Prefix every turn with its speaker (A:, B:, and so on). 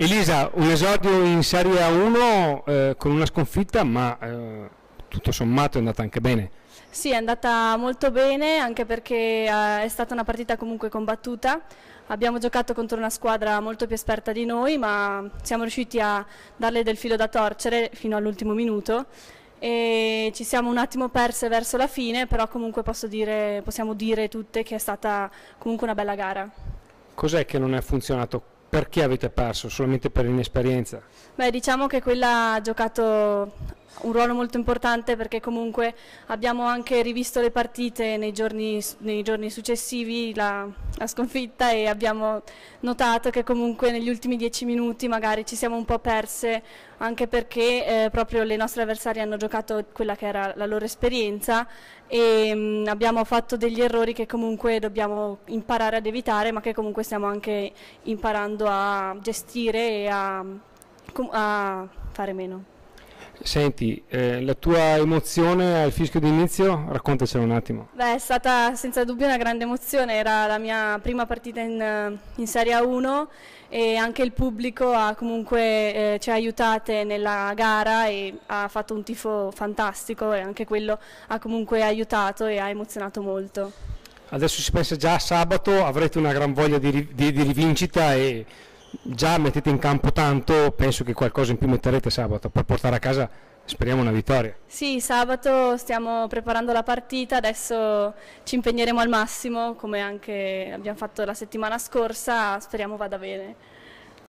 A: Elisa, un esordio in Serie A1 eh, con una sconfitta, ma eh, tutto sommato è andata anche bene.
B: Sì, è andata molto bene anche perché eh, è stata una partita comunque combattuta. Abbiamo giocato contro una squadra molto più esperta di noi, ma siamo riusciti a darle del filo da torcere fino all'ultimo minuto e ci siamo un attimo perse verso la fine, però comunque dire, possiamo dire tutte che è stata comunque una bella gara.
A: Cos'è che non è funzionato perché avete perso? Solamente per inesperienza?
B: Beh, diciamo che quella ha giocato un ruolo molto importante perché comunque abbiamo anche rivisto le partite nei giorni, nei giorni successivi, la, la, sconfitta e abbiamo notato che comunque negli ultimi dieci minuti magari ci siamo un po' perse anche perché eh, proprio le nostre avversarie hanno giocato quella che era la loro esperienza e mh, mm, abbiamo fatto degli errori che comunque dobbiamo imparare ad evitare ma che comunque stiamo anche imparando a gestire e a, mm, a fare meno.
A: Senti, eh, la tua emozione al fischio d'inizio, raccontacela un attimo.
B: Beh, è stata senza dubbio una grande emozione, era la mia prima partita in, eh, in Serie A1 e anche il pubblico ha comunque eh, ci ha aiutate nella gara e ha fatto un tifo fantastico e anche quello ha comunque aiutato e ha emozionato molto.
A: Adesso si pensa già a sabato, avrete una gran voglia di, di, di rivincita e già mettete in campo tanto, penso che qualcosa in più metterete sabato per portare a casa Speriamo una vittoria.
B: Sì, sabato stiamo preparando la partita, adesso ci impegneremo al massimo, come anche abbiamo fatto la settimana scorsa, speriamo vada bene.